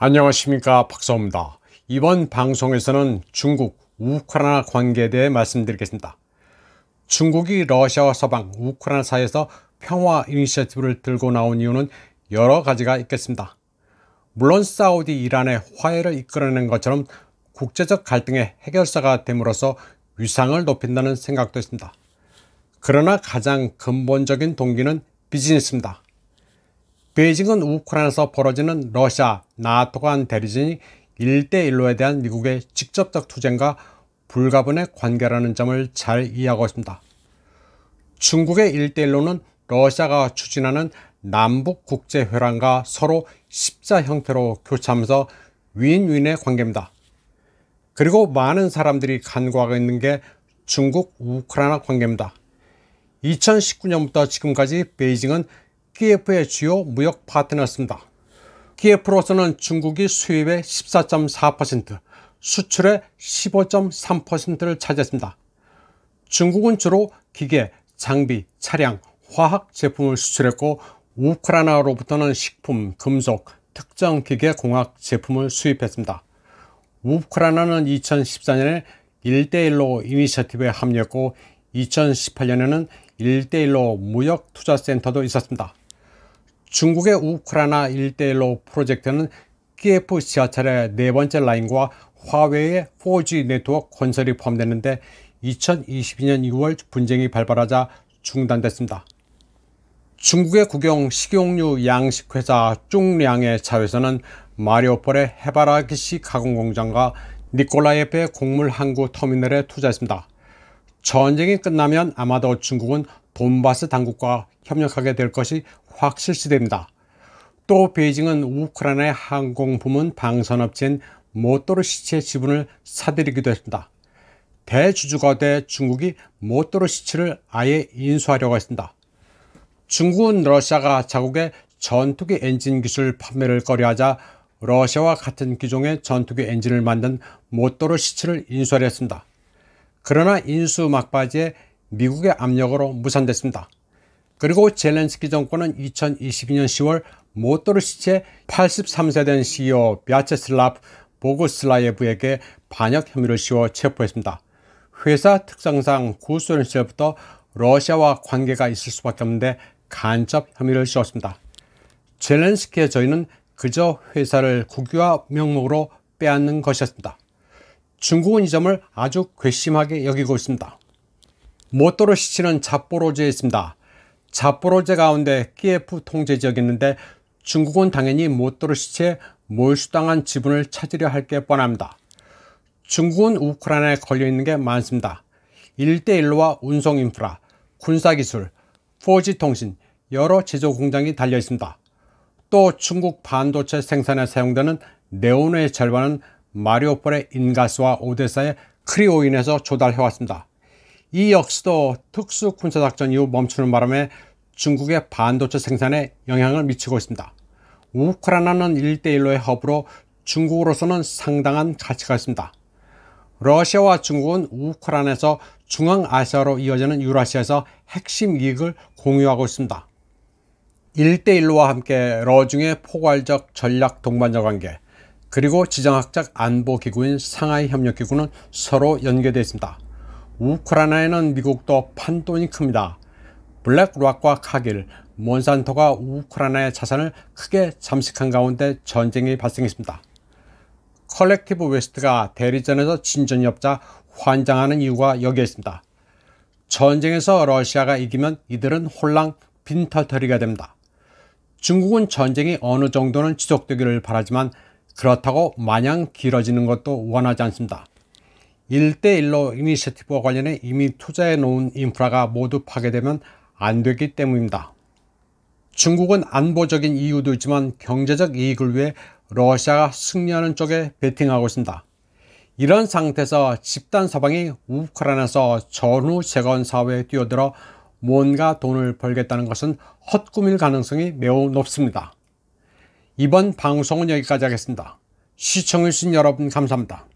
안녕하십니까 박사호입니다. 이번 방송에서는 중국 우크라이나 관계에 대해 말씀드리겠습니다. 중국이 러시아와 서방 우크라이나 사이에서 평화 이니셔티브를 들고 나온 이유는 여러 가지가 있겠습니다. 물론 사우디 이란의 화해를 이끌어낸 것처럼 국제적 갈등의 해결사가 됨으로써 위상을 높인다는 생각도 있습니다. 그러나 가장 근본적인 동기는 비즈니스입니다. 베이징은 우크라이나에서 벌어지는 러시아, 나토 간 대리진이 1대1로에 대한 미국의 직접적 투쟁과 불가분의 관계라는 점을 잘 이해하고 있습니다. 중국의 1대1로는 러시아가 추진하는 남북 국제 회란과 서로 십자 형태로 교차하면서 윈윈의 관계입니다. 그리고 많은 사람들이 간과하고 있는 게 중국 우크라이나 관계입니다. 2019년부터 지금까지 베이징은 KF의 주요 무역 파트너였습니다. KF로서는 중국이 수입의 14.4%, 수출의 15.3%를 차지했습니다. 중국은 주로 기계, 장비, 차량, 화학 제품을 수출했고 우크라이나로부터는 식품, 금속, 특정 기계 공학 제품을 수입했습니다. 우크라이나는 2014년에 1대1로 이니셔티브에 합류했고 2018년에는 1대1로 무역투자센터도 있었습니다. 중국의 우크라이나 일대일로 프로젝트는 KF 지하철의 네 번째 라인과 화웨이의 4G 네트워크 건설이 포함되는데 2022년 6월 분쟁이 발발하자 중단됐습니다. 중국의 국영 식용유 양식회사 쪽량의 차에서는 마리오폴의 해바라기시 가공공장과 니콜라예프의 곡물 항구 터미널에 투자했습니다. 전쟁이 끝나면 아마도 중국은 돈바스 당국과 협력하게 될 것이 확 실시됩니다. 또 베이징은 우크라이나의 항공 부문 방산업체인 모토르시치의 지분을 사들이기도 했습니다. 대주주가 돼 중국이 모토르시치를 아예 인수하려고 했습니다. 중국은 러시아가 자국의 전투기 엔진 기술 판매를 꺼려하자 러시아와 같은 기종의 전투기 엔진을 만든 모토르시치를 인수하려 했습니다. 그러나 인수 막바지에 미국의 압력으로 무산됐습니다. 그리고 젤렌스키 정권은 2022년 10월 모토르시체 83세 된 CEO 비아체슬라프 보고슬라예브에게 반역 혐의를 씌워 체포했습니다. 회사 특성상 구소련 시절부터 러시아와 관계가 있을 수밖에 없는데 간접 혐의를 씌웠습니다. 젤렌스키의 저희는 그저 회사를 국유화 명목으로 빼앗는 것이었습니다. 중국은 이 점을 아주 괘씸하게 여기고 있습니다. 모토르시치는 잡보로지에 있습니다. 자포로제 가운데 키예프 통제 지역이 있는데 중국은 당연히 못도르 시체 몰수당한 지분을 찾으려 할 게 뻔합니다. 중국은 우크라이나에 걸려있는 게 많습니다. 1대1로와 운송 인프라, 군사기술, 4G 통신, 여러 제조 공장이 달려 있습니다. 또 중국 반도체 생산에 사용되는 네온의 절반은 마리오폴의 인가스와 오데사의 크리오인에서 조달해왔습니다. 이 역시도 특수 군사작전 이후 멈추는 바람에 중국의 반도체 생산에 영향을 미치고 있습니다. 우크라이나는 1대1로의 허브로 중국으로서는 상당한 가치가 있습니다. 러시아와 중국은 우크라이나에서 중앙아시아로 이어지는 유라시아에서 핵심 이익을 공유하고 있습니다. 1대1로와 함께 러중의 포괄적 전략 동반자 관계 그리고 지정학적 안보기구인 상하이 협력기구는 서로 연계되어 있습니다. 우크라이나에는 미국도 판돈이 큽니다. 블랙락과 카길, 몬산토가 우크라이나의 자산을 크게 잠식한 가운데 전쟁이 발생했습니다. 컬렉티브 웨스트가 대리전에서 진전이없자 환장하는 이유가 여기에 있습니다. 전쟁에서 러시아가 이기면 이들은 홀랑 빈털터리가 됩니다. 중국은 전쟁이 어느 정도는 지속되기를 바라지만 그렇다고 마냥 길어지는 것도 원하지 않습니다. 1대1로 이니셔티브와 관련해 이미 투자해 놓은 인프라가 모두 파괴되면 안 되기 때문입니다. 중국은 안보적인 이유도 있지만 경제적 이익을 위해 러시아가 승리하는 쪽에 베팅하고 있습니다. 이런 상태에서 집단 서방이 우크라이나에서 전후 재건 사회에 뛰어들어 뭔가 돈을 벌겠다는 것은 헛꿈일 가능성이 매우 높습니다. 이번 방송은 여기까지 하겠습니다. 시청해주신 여러분 감사합니다.